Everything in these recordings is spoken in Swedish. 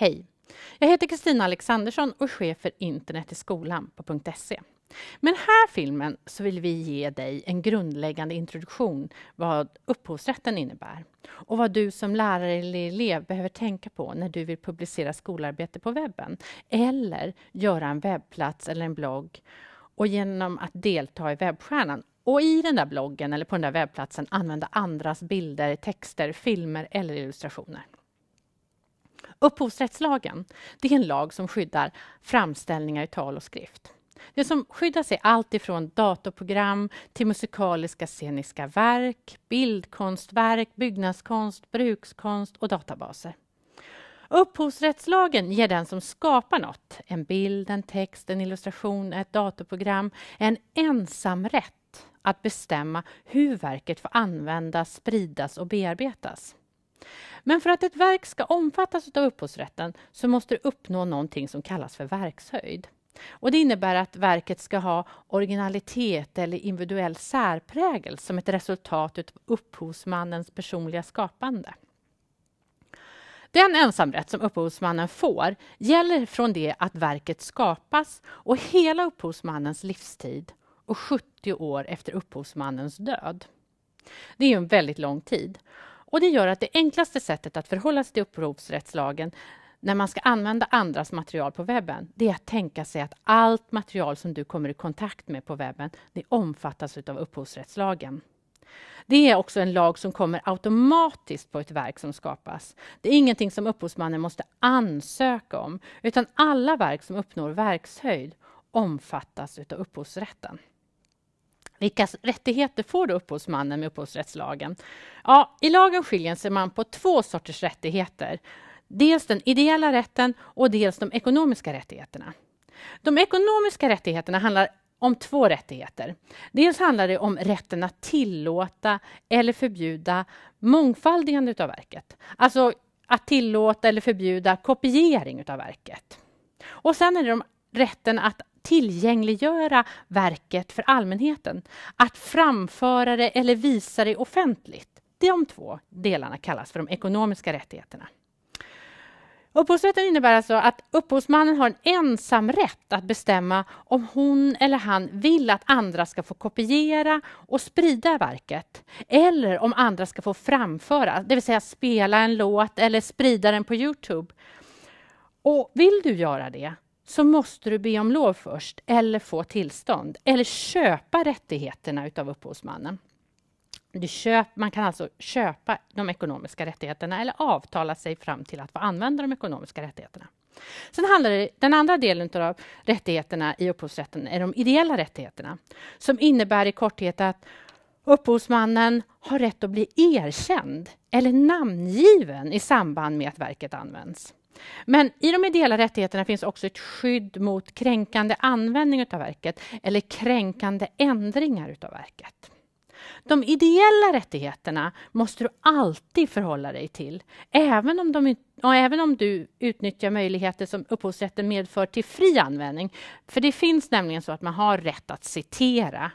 Hej! Jag heter Kristina Alexandersson och är chef för internet i skolan på .se. Med den här filmen så vill vi ge dig en grundläggande introduktion vad upphovsrätten innebär och vad du som lärare eller elev behöver tänka på när du vill publicera skolarbete på webben eller göra en webbplats eller en blogg och genom att delta i webbstjärnan och i den där bloggen eller på den där webbplatsen använda andras bilder, texter, filmer eller illustrationer. Upphovsrättslagen det är en lag som skyddar framställningar i tal och skrift. Det som skyddas är allt ifrån datorprogram till musikaliska sceniska verk, bildkonstverk, byggnadskonst, brukskonst och databaser. Upphovsrättslagen ger den som skapar något, en bild, en text, en illustration, ett datorprogram, en ensamrätt att bestämma hur verket får användas, spridas och bearbetas. Men för att ett verk ska omfattas av upphovsrätten så måste det uppnå någonting som kallas för verkshöjd. Och det innebär att verket ska ha originalitet eller individuell särprägel som ett resultat av upphovsmannens personliga skapande. Den ensamrätt som upphovsmannen får gäller från det att verket skapas och hela upphovsmannens livstid och 70 år efter upphovsmannens död. Det är en väldigt lång tid. Och Det gör att det enklaste sättet att förhålla sig till upphovsrättslagen när man ska använda andras material på webben, det är att tänka sig att allt material som du kommer i kontakt med på webben, det omfattas av upphovsrättslagen. Det är också en lag som kommer automatiskt på ett verk som skapas. Det är ingenting som upphovsmannen måste ansöka om, utan alla verk som uppnår verkshöjd omfattas av upphovsrätten. Vilka rättigheter får då upphovsmannen med upphovsrättslagen? Ja, I lagen skiljer sig man på två sorters rättigheter. Dels den ideella rätten och dels de ekonomiska rättigheterna. De ekonomiska rättigheterna handlar om två rättigheter. Dels handlar det om rätten att tillåta eller förbjuda mångfaldigande av verket. Alltså att tillåta eller förbjuda kopiering av verket. Och sen är det de rätten att tillgängliggöra verket för allmänheten. Att framföra det eller visa det offentligt. De två delarna kallas för de ekonomiska rättigheterna. Upphovsrätten innebär alltså att upphovsmannen har en ensamrätt att bestämma om hon eller han vill att andra ska få kopiera och sprida verket eller om andra ska få framföra, det vill säga spela en låt eller sprida den på Youtube. Och vill du göra det så måste du be om lov först eller få tillstånd eller köpa rättigheterna av upphovsmannen. Du köp, man kan alltså köpa de ekonomiska rättigheterna eller avtala sig fram till att få använda de ekonomiska rättigheterna. Sen handlar det, den andra delen av rättigheterna i upphovsrätten är de ideella rättigheterna som innebär i korthet att upphovsmannen har rätt att bli erkänd eller namngiven i samband med att verket används. Men i de ideella rättigheterna finns också ett skydd mot kränkande användning av verket eller kränkande ändringar av verket. De ideella rättigheterna måste du alltid förhålla dig till, även om, de, även om du utnyttjar möjligheter som upphovsrätten medför till fri användning. För det finns nämligen så att man har rätt att citera.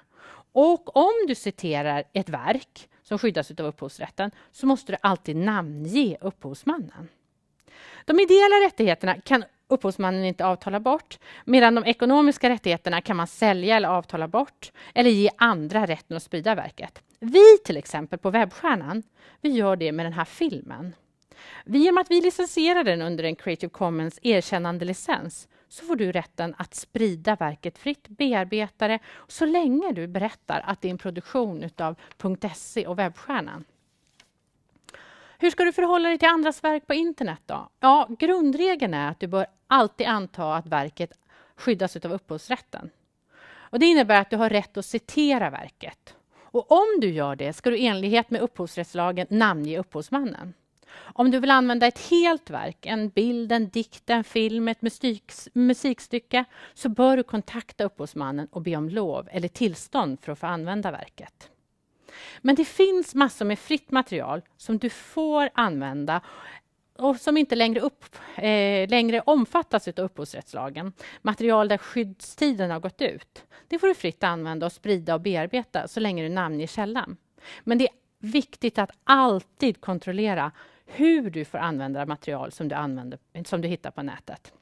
Och om du citerar ett verk som skyddas av upphovsrätten så måste du alltid namnge upphovsmannen. De ideella rättigheterna kan upphovsmannen inte avtala bort, medan de ekonomiska rättigheterna kan man sälja eller avtala bort eller ge andra rätten att sprida verket. Vi till exempel på Webbstjärnan, vi gör det med den här filmen. I och med att vi licensierar den under en Creative Commons erkännande licens så får du rätten att sprida verket fritt, bearbeta det så länge du berättar att det är en produktion utav .se och Webbstjärnan. Hur ska du förhålla dig till andras verk på internet då? Ja, grundregeln är att du bör alltid anta att verket skyddas av upphovsrätten. Och det innebär att du har rätt att citera verket. Och om du gör det ska du i enlighet med upphovsrättslagen namnge upphovsmannen. Om du vill använda ett helt verk, en bild, en dikt, en film, ett musik, musikstycke, så bör du kontakta upphovsmannen och be om lov eller tillstånd för att få använda verket. Men det finns massor med fritt material som du får använda och som inte längre, upp, eh, längre omfattas av upphovsrättslagen. Material där skyddstiden har gått ut. Det får du fritt använda och sprida och bearbeta så länge du namnger källan. Men det är viktigt att alltid kontrollera hur du får använda material som du, använder, som du hittar på nätet.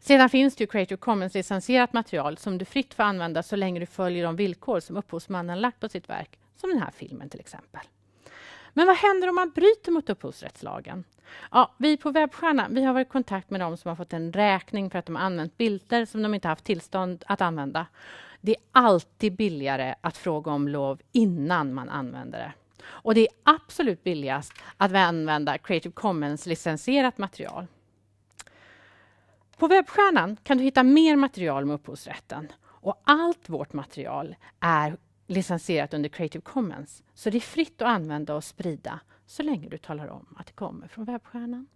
Sedan finns det ju Creative Commons-licensierat material som du fritt får använda så länge du följer de villkor som upphovsmannen lagt på sitt verk, som den här filmen till exempel. Men vad händer om man bryter mot upphovsrättslagen? Ja, vi på Webbstjärna vi har varit i kontakt med dem som har fått en räkning för att de använt bilder som de inte haft tillstånd att använda. Det är alltid billigare att fråga om lov innan man använder det. Och det är absolut billigast att använda Creative Commons-licensierat material. På webbstjärnan kan du hitta mer material om upphovsrätten. Och allt vårt material är licensierat under Creative Commons, så det är fritt att använda och sprida så länge du talar om att det kommer från webbstjärnan.